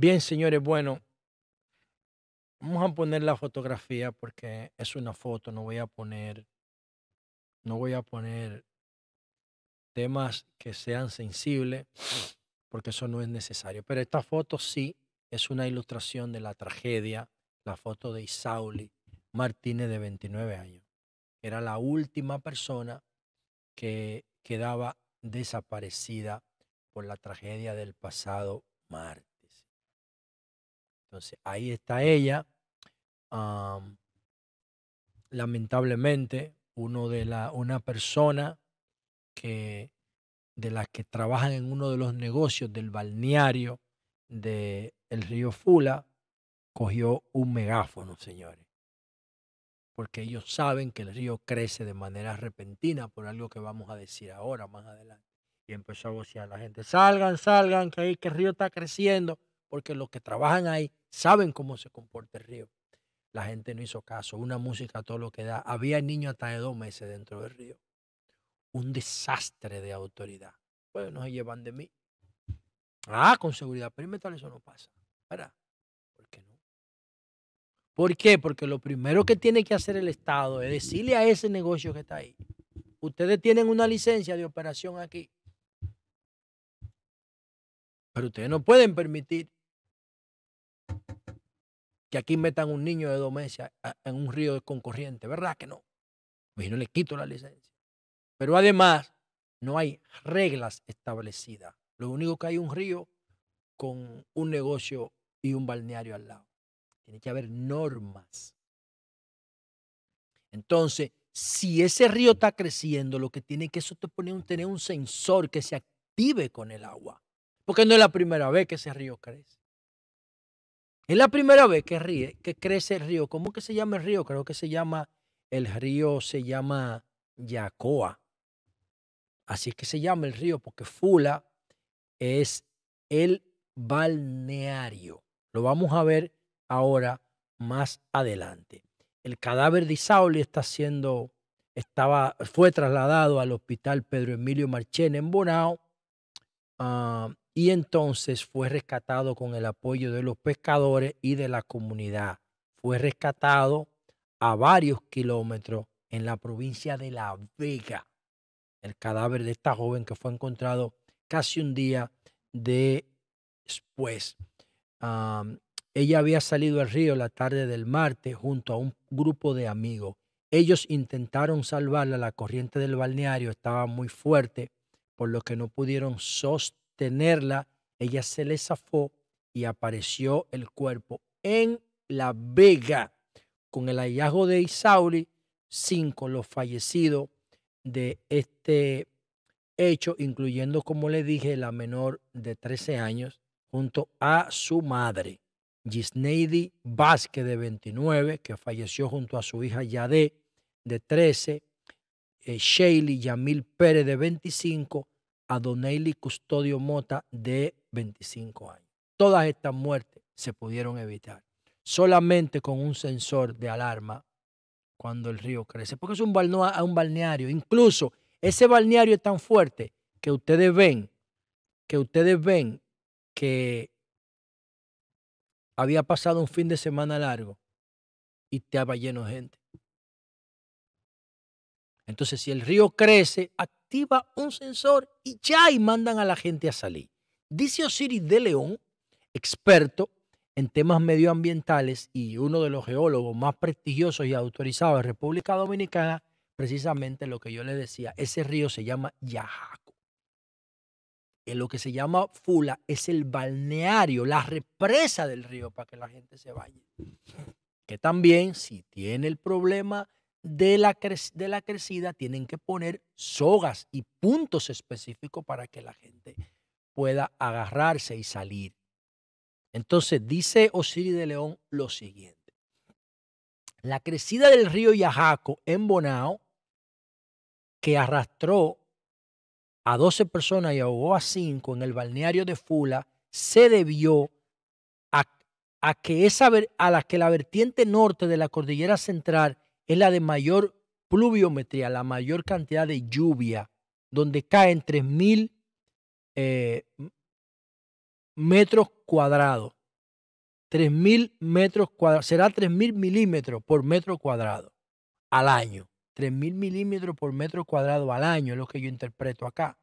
Bien, señores, bueno, vamos a poner la fotografía porque es una foto, no voy a poner, no voy a poner temas que sean sensibles porque eso no es necesario. Pero esta foto sí es una ilustración de la tragedia, la foto de Isauli Martínez de 29 años. Era la última persona que quedaba desaparecida por la tragedia del pasado martes. Entonces, ahí está ella. lamentablemente, uno de la, una persona que, de las que trabajan en uno de los negocios del balneario del río Fula cogió un megáfono, señores. Porque ellos saben que el río crece de manera repentina por algo que vamos a decir ahora, más adelante. Y empezó a vocear la gente, salgan, salgan, que, ahí, que el río está creciendo porque los que trabajan ahí saben cómo se comporta el río. La gente no hizo caso, una música todo lo que da. Había niños hasta de dos meses dentro del río. Un desastre de autoridad. Pues no se llevan de mí. Ah, con seguridad perimetral eso no pasa. ¿Para? ¿Por qué no? ¿Por qué? Porque lo primero que tiene que hacer el Estado es decirle a ese negocio que está ahí, ustedes tienen una licencia de operación aquí, pero ustedes no pueden permitir que aquí metan un niño de dos meses en un río con corriente, ¿verdad que no? Pues no le quito la licencia. Pero además, no hay reglas establecidas. Lo único que hay es un río con un negocio y un balneario al lado. Tiene que haber normas. Entonces, si ese río está creciendo, lo que tiene que eso te tener un sensor que se active con el agua. Porque no es la primera vez que ese río crece. Es la primera vez que, ríe, que crece el río. ¿Cómo que se llama el río? Creo que se llama, el río se llama Yacoa. Así es que se llama el río porque Fula es el balneario. Lo vamos a ver ahora más adelante. El cadáver de Isauli está siendo, estaba, fue trasladado al hospital Pedro Emilio Marchena en Bonao. Ah, y entonces fue rescatado con el apoyo de los pescadores y de la comunidad. Fue rescatado a varios kilómetros en la provincia de La Vega. El cadáver de esta joven que fue encontrado casi un día después. ella había salido al río la tarde del martes junto a un grupo de amigos. Ellos intentaron salvarla, la corriente del balneario estaba muy fuerte, por lo que no pudieron sostenerla tenerla, ella se le zafó y apareció el cuerpo en La Vega con el hallazgo de Isauri, cinco los fallecidos de este hecho, incluyendo, como le dije, la menor de 13 años, junto a su madre, Gisneidi Vázquez, de 29, que falleció junto a su hija Yade, de 13, eh, Shaley Yamil Pérez, de 25, a Doneili Custodio Mota de 25 años. Todas estas muertes se pudieron evitar solamente con un sensor de alarma cuando el río crece, porque es un, balneario. Incluso ese balneario es tan fuerte que ustedes ven, que ustedes ven que había pasado un fin de semana largo y estaba lleno de gente. Entonces, si el río crece, activa un sensor y ya y mandan a la gente a salir. Dice Osiris de León, experto en temas medioambientales y uno de los geólogos más prestigiosos y autorizados en República Dominicana, precisamente lo que yo le decía, ese río se llama Yajaco. En eh, lo que se llama Fula es el balneario, la represa del río para que la gente se vaya. Que también, si tiene el problema de la, crecida tienen que poner sogas y puntos específicos para que la gente pueda agarrarse y salir. Entonces dice Osiris de León lo siguiente. La crecida del río Yajaco en Bonao, que arrastró a 12 personas y ahogó a 5 en el balneario de Fula, se debió a, que a la que la vertiente norte de la cordillera central es la de mayor pluviometría, la mayor cantidad de lluvia, donde caen 3.000 eh, metros cuadrados. 3.000 metros cuadrados, será 3.000 milímetros por metro cuadrado al año. 3.000 milímetros por metro cuadrado al año es lo que yo interpreto acá.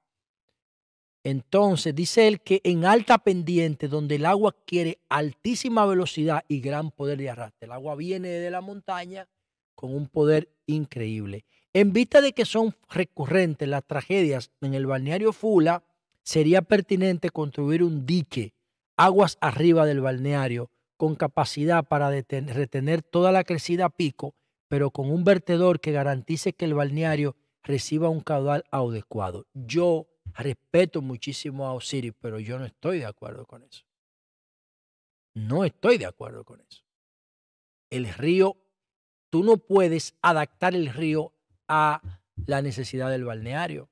Entonces, dice él que en alta pendiente, donde el agua quiere altísima velocidad y gran poder de arrastre, el agua viene de la montaña con un poder increíble. En vista de que son recurrentes las tragedias en el balneario Fula, sería pertinente construir un dique aguas arriba del balneario con capacidad para retener toda la crecida a pico, pero con un vertedor que garantice que el balneario reciba un caudal adecuado. Yo respeto muchísimo a Osiris, pero yo no estoy de acuerdo con eso. No estoy de acuerdo con eso. El río tú no puedes adaptar el río a la necesidad del balneario.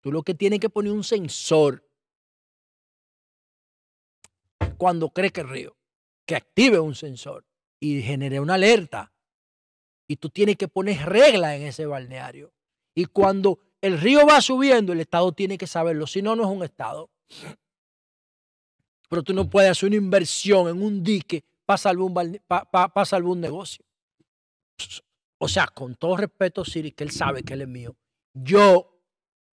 Tú lo que tienes que poner un sensor cuando que el río, que active un sensor y genere una alerta. Y tú tienes que poner reglas en ese balneario. Y cuando el río va subiendo, el Estado tiene que saberlo, si no, no es un Estado. Pero tú no puedes hacer una inversión en un dique para algún un, negocio o sea, con todo respeto, Siri, que él sabe que él es mío, yo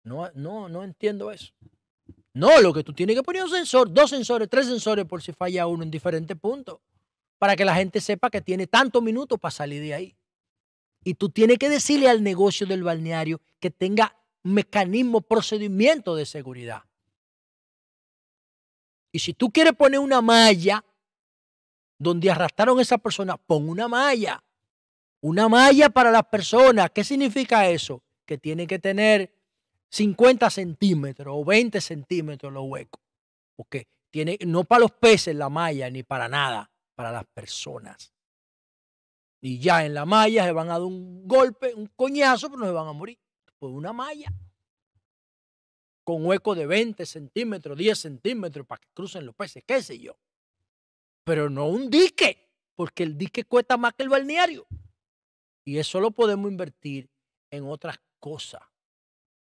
no, no, entiendo eso. No, lo que tú tienes que poner un sensor, dos sensores, tres sensores por si falla uno en diferentes puntos, para que la gente sepa que tiene tantos minutos para salir de ahí. Y tú tienes que decirle al negocio del balneario que tenga mecanismo, procedimiento de seguridad. Y si tú quieres poner una malla donde arrastraron a esa persona, pon una malla. Una malla para las personas. ¿Qué significa eso? Que tiene que tener 50 centímetros o 20 centímetros los huecos. Porque tiene, no para los peces la malla, ni para nada, para las personas. Y ya en la malla se van a dar un golpe, un coñazo, pero no se van a morir. Por pues una malla. Con hueco de 20 centímetros, 10 centímetros para que crucen los peces, qué sé yo. Pero no un dique, porque el dique cuesta más que el balneario. Y eso lo podemos invertir en otras cosas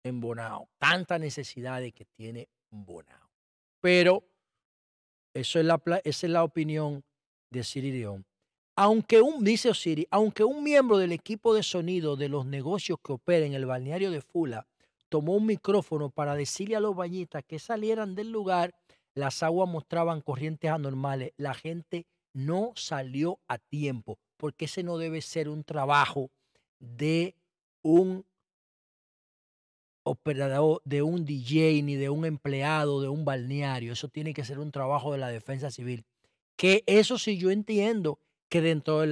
en Bonao. Tantas necesidades que tiene Bonao. Pero eso es la, esa es la opinión de Siri León. Aunque un, dice aunque un miembro del equipo de sonido de los negocios que opera en el balneario de Fula tomó un micrófono para decirle a los bañistas que salieran del lugar, las aguas mostraban corrientes anormales. La gente no salió a tiempo porque ese no debe ser un trabajo de un operador, de un DJ, ni de un empleado, de un balneario. Eso tiene que ser un trabajo de la defensa civil. Que eso sí yo entiendo que dentro de,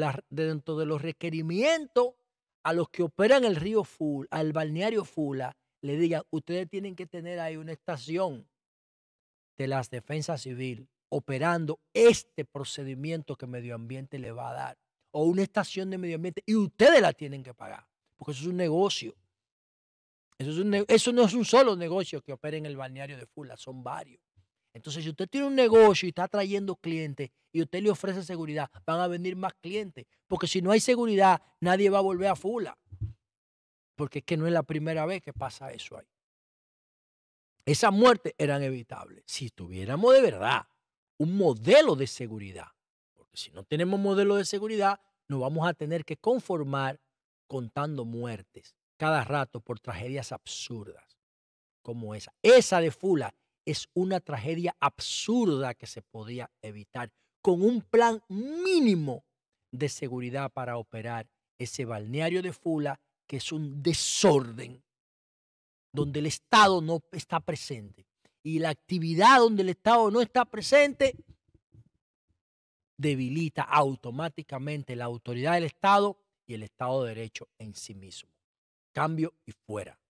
los requerimientos a los que operan el río Full, al balneario Fula, le digan, ustedes tienen que tener ahí una estación de las defensas civil operando este procedimiento que medio ambiente le va a dar o una estación de medio ambiente y ustedes la tienen que pagar, porque eso es un negocio. Eso, eso no es un solo negocio que opera en el balneario de Fula, son varios. Entonces, si usted tiene un negocio y está trayendo clientes y usted le ofrece seguridad, van a venir más clientes, porque si no hay seguridad, nadie va a volver a Fula, porque es que no es la primera vez que pasa eso ahí. Esas muertes eran evitables si tuviéramos de verdad un modelo de seguridad si no tenemos modelo de seguridad, nos vamos a tener que conformar contando muertes cada rato por tragedias absurdas como esa. Esa de Fula es una tragedia absurda que se podía evitar con un plan mínimo de seguridad para operar ese balneario de Fula, que es un desorden, donde el Estado no está presente. Y la actividad donde el Estado no está presente debilita automáticamente la autoridad del Estado y el Estado de Derecho en sí mismo. Cambio y fuera.